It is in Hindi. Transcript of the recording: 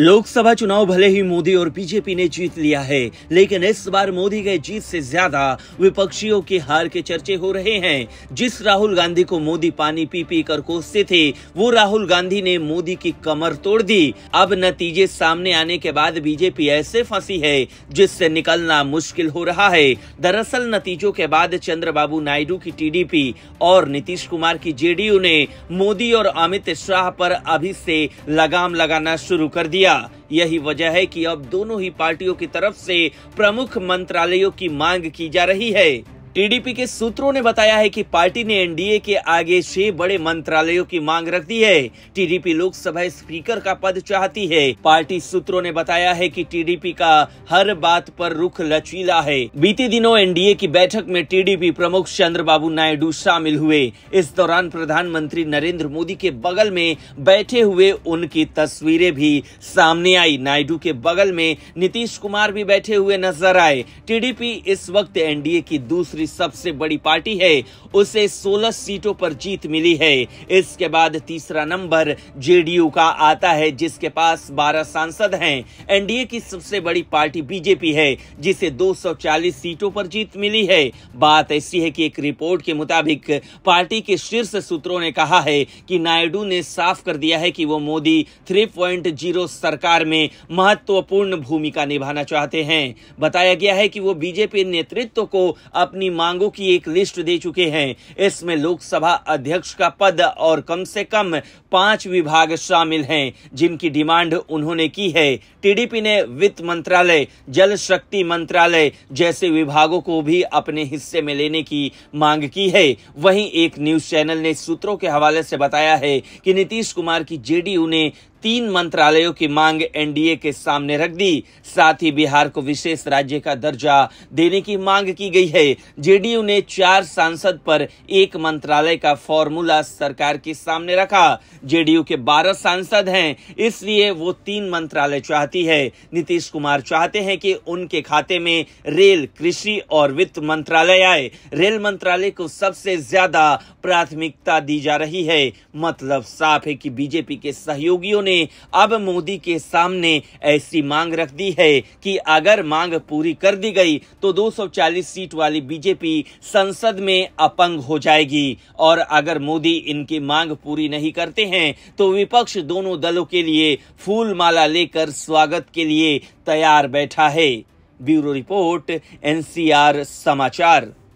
लोकसभा चुनाव भले ही मोदी और बीजेपी ने जीत लिया है लेकिन इस बार मोदी के जीत से ज्यादा विपक्षियों की हार के चर्चे हो रहे हैं जिस राहुल गांधी को मोदी पानी पी पी कर कोसते थे वो राहुल गांधी ने मोदी की कमर तोड़ दी अब नतीजे सामने आने के बाद बीजेपी ऐसे फंसी है जिससे निकलना मुश्किल हो रहा है दरअसल नतीजों के बाद चंद्र नायडू की टी और नीतीश कुमार की जे ने मोदी और अमित शाह पर अभी से लगाम लगाना शुरू कर दिया किया यही वजह है कि अब दोनों ही पार्टियों की तरफ से प्रमुख मंत्रालयों की मांग की जा रही है टीडीपी के सूत्रों ने बताया है कि पार्टी ने एनडीए के आगे छह बड़े मंत्रालयों की मांग रख दी है टीडीपी लोकसभा स्पीकर का पद चाहती है पार्टी सूत्रों ने बताया है कि टीडीपी का हर बात पर रुख लचीला है बीते दिनों एनडीए की बैठक में टीडीपी प्रमुख चंद्रबाबू नायडू शामिल हुए इस दौरान प्रधानमंत्री नरेंद्र मोदी के बगल में बैठे हुए उनकी तस्वीरें भी सामने आई नायडू के बगल में नीतीश कुमार भी बैठे हुए नजर आए टीडीपी इस वक्त एनडीए की दूसरी दूसरी सबसे बड़ी पार्टी है उसे 16 सीटों पर जीत मिली है इसके बाद तीसरा नंबर जेडीयू का आता है जिसके पास 12 सांसद हैं एनडीए की सबसे बड़ी पार्टी बीजेपी है जिसे 240 सीटों पर जीत मिली है बात ऐसी है कि एक रिपोर्ट के मुताबिक पार्टी के शीर्ष सूत्रों ने कहा है कि नायडू ने साफ कर दिया है कि वो मोदी थ्री सरकार में महत्वपूर्ण भूमिका निभाना चाहते हैं बताया गया है कि वो बीजेपी नेतृत्व को अपनी अपनी मांगों की एक लिस्ट दे चुके हैं इसमें लोकसभा अध्यक्ष का पद और कम से कम पांच विभाग शामिल हैं जिनकी डिमांड उन्होंने की है टीडीपी ने वित्त मंत्रालय जल शक्ति मंत्रालय जैसे विभागों को भी अपने हिस्से में लेने की मांग की है वहीं एक न्यूज चैनल ने सूत्रों के हवाले से बताया है कि नीतीश कुमार की जेडीयू ने तीन मंत्रालयों की मांग एनडीए के सामने रख दी साथ ही बिहार को विशेष राज्य का दर्जा देने की मांग की गई है जेडीयू ने चार सांसद पर एक मंत्रालय का फॉर्मूला सरकार के सामने रखा जेडीयू के बारह सांसद हैं इसलिए वो तीन मंत्रालय चाहती है नीतीश कुमार चाहते हैं कि उनके खाते में रेल कृषि और वित्त मंत्रालय आए रेल मंत्रालय को सबसे ज्यादा प्राथमिकता दी जा रही है मतलब साफ है कि बीजेपी के सहयोगियों उन्होंने अब मोदी के सामने ऐसी मांग रख दी है कि अगर मांग पूरी कर दी गई तो 240 सीट वाली बीजेपी संसद में अपंग हो जाएगी और अगर मोदी इनकी मांग पूरी नहीं करते हैं तो विपक्ष दोनों दलों के लिए फूल माला लेकर स्वागत के लिए तैयार बैठा है ब्यूरो रिपोर्ट एनसीआर समाचार